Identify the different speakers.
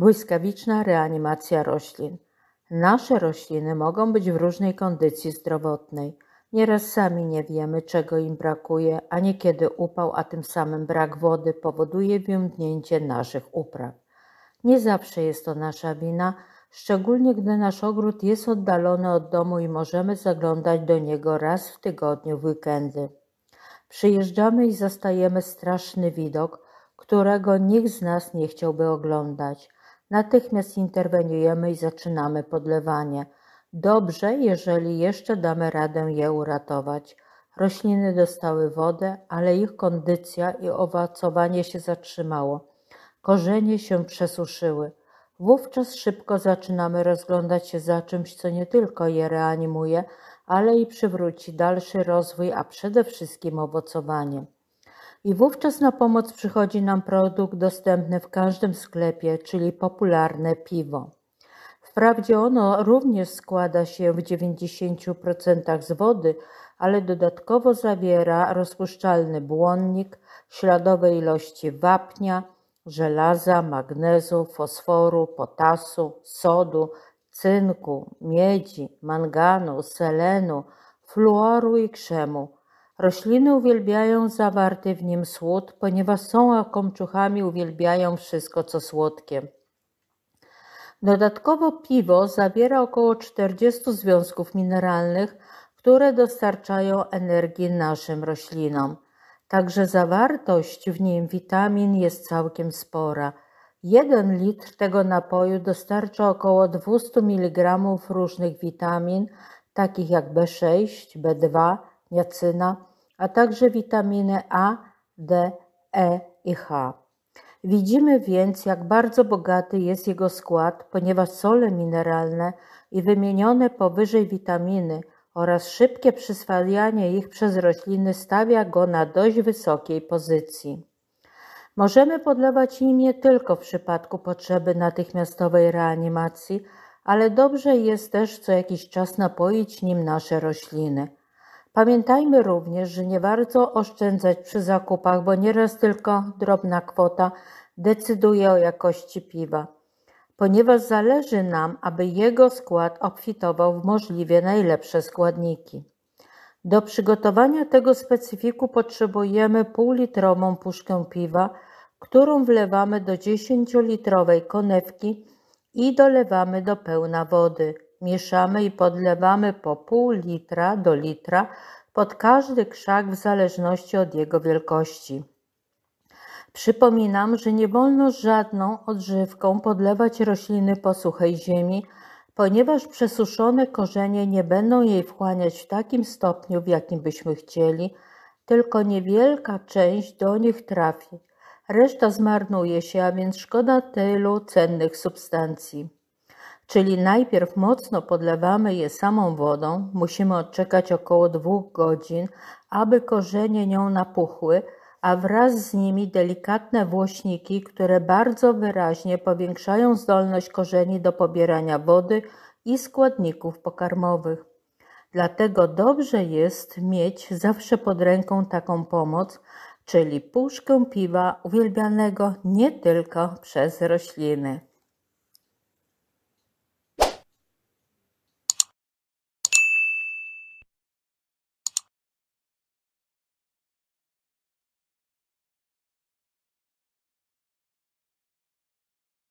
Speaker 1: Błyskawiczna reanimacja roślin. Nasze rośliny mogą być w różnej kondycji zdrowotnej. Nieraz sami nie wiemy, czego im brakuje, a niekiedy upał, a tym samym brak wody powoduje wymięknięcie naszych upraw. Nie zawsze jest to nasza wina, szczególnie gdy nasz ogród jest oddalony od domu i możemy zaglądać do niego raz w tygodniu w weekendy. Przyjeżdżamy i zastajemy straszny widok, którego nikt z nas nie chciałby oglądać – Natychmiast interweniujemy i zaczynamy podlewanie. Dobrze, jeżeli jeszcze damy radę je uratować. Rośliny dostały wodę, ale ich kondycja i owacowanie się zatrzymało. Korzenie się przesuszyły. Wówczas szybko zaczynamy rozglądać się za czymś, co nie tylko je reanimuje, ale i przywróci dalszy rozwój, a przede wszystkim owocowanie i wówczas na pomoc przychodzi nam produkt dostępny w każdym sklepie, czyli popularne piwo. Wprawdzie ono również składa się w 90% z wody, ale dodatkowo zawiera rozpuszczalny błonnik, śladowe ilości wapnia, żelaza, magnezu, fosforu, potasu, sodu, cynku, miedzi, manganu, selenu, fluoru i krzemu Rośliny uwielbiają zawarty w nim słód, ponieważ są komczuchami, uwielbiają wszystko, co słodkie. Dodatkowo piwo zawiera około 40 związków mineralnych, które dostarczają energii naszym roślinom. Także zawartość w nim witamin jest całkiem spora. Jeden litr tego napoju dostarcza około 200 mg różnych witamin, takich jak B6, B2, niacyna, a także witaminy A, D, E i H. Widzimy więc, jak bardzo bogaty jest jego skład, ponieważ sole mineralne i wymienione powyżej witaminy oraz szybkie przyswajanie ich przez rośliny stawia go na dość wysokiej pozycji. Możemy podlewać nim nie tylko w przypadku potrzeby natychmiastowej reanimacji, ale dobrze jest też co jakiś czas napoić nim nasze rośliny – Pamiętajmy również, że nie warto oszczędzać przy zakupach, bo nieraz tylko drobna kwota decyduje o jakości piwa, ponieważ zależy nam, aby jego skład obfitował w możliwie najlepsze składniki. Do przygotowania tego specyfiku potrzebujemy półlitrową puszkę piwa, którą wlewamy do 10-litrowej konewki i dolewamy do pełna wody. Mieszamy i podlewamy po pół litra do litra pod każdy krzak w zależności od jego wielkości. Przypominam, że nie wolno żadną odżywką podlewać rośliny po suchej ziemi, ponieważ przesuszone korzenie nie będą jej wchłaniać w takim stopniu, w jakim byśmy chcieli, tylko niewielka część do nich trafi. Reszta zmarnuje się, a więc szkoda tylu cennych substancji czyli najpierw mocno podlewamy je samą wodą, musimy odczekać około dwóch godzin, aby korzenie nią napuchły, a wraz z nimi delikatne włośniki, które bardzo wyraźnie powiększają zdolność korzeni do pobierania wody i składników pokarmowych. Dlatego dobrze jest mieć zawsze pod ręką taką pomoc, czyli puszkę piwa uwielbianego nie tylko przez rośliny.